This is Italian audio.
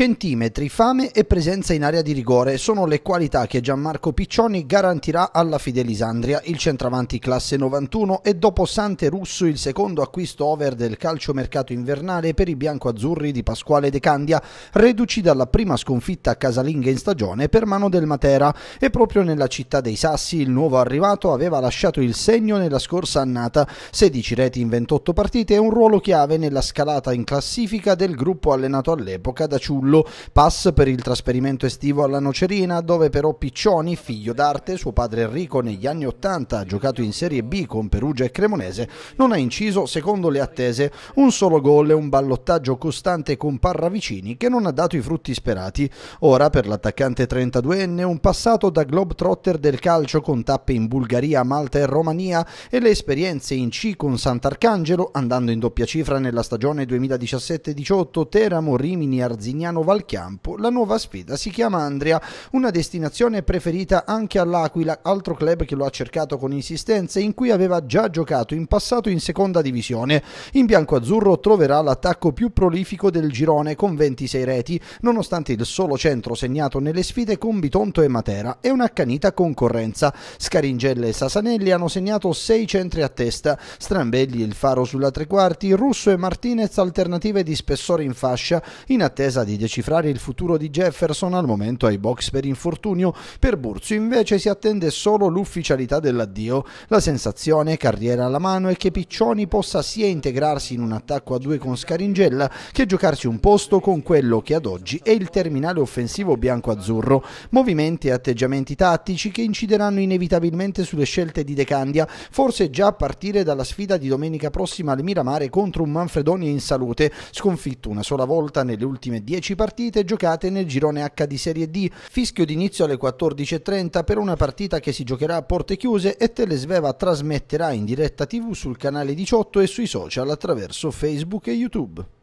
Centimetri, fame e presenza in area di rigore sono le qualità che Gianmarco Piccioni garantirà alla Fidelisandria, il centravanti classe 91 e dopo Sante Russo il secondo acquisto over del calciomercato invernale per i biancoazzurri di Pasquale De Candia, reduci dalla prima sconfitta casalinga in stagione per mano del Matera e proprio nella città dei Sassi il nuovo arrivato aveva lasciato il segno nella scorsa annata, 16 reti in 28 partite e un ruolo chiave nella scalata in classifica del gruppo allenato all'epoca da Ciullo Fasullo, pass per il trasferimento estivo alla Nocerina, dove però Piccioni, figlio d'arte, suo padre Enrico negli anni 80 ha giocato in Serie B con Perugia e Cremonese, non ha inciso secondo le attese un solo gol e un ballottaggio costante con Parravicini che non ha dato i frutti sperati. Ora per l'attaccante 32enne un passato da globetrotter del calcio con tappe in Bulgaria, Malta e Romania e le esperienze in C con Sant'Arcangelo andando in doppia cifra nella stagione 2017-18 Teramo, Rimini, Arzignano Luciano Valchiampo. La nuova sfida si chiama Andrea, una destinazione preferita anche all'Aquila, altro club che lo ha cercato con insistenza e in cui aveva già giocato in passato in seconda divisione. In bianco-azzurro troverà l'attacco più prolifico del girone con 26 reti, nonostante il solo centro segnato nelle sfide con Bitonto e Matera e un'accanita concorrenza. Scaringelle e Sasanelli hanno segnato 6 centri a testa, Strambelli il faro sulla tre quarti, Russo e Martinez alternative di spessore in fascia in attesa di decifrare il futuro di Jefferson al momento ai box per infortunio, per Burzio invece si attende solo l'ufficialità dell'addio. La sensazione, carriera alla mano, è che Piccioni possa sia integrarsi in un attacco a due con Scaringella che giocarsi un posto con quello che ad oggi è il terminale offensivo bianco-azzurro. Movimenti e atteggiamenti tattici che incideranno inevitabilmente sulle scelte di Decandia, forse già a partire dalla sfida di domenica prossima al Miramare contro un Manfredonia in salute, sconfitto una sola volta nelle ultime dieci 11 partite giocate nel girone H di Serie D. Fischio d'inizio alle 14.30 per una partita che si giocherà a porte chiuse e Telesveva trasmetterà in diretta TV sul canale 18 e sui social attraverso Facebook e YouTube.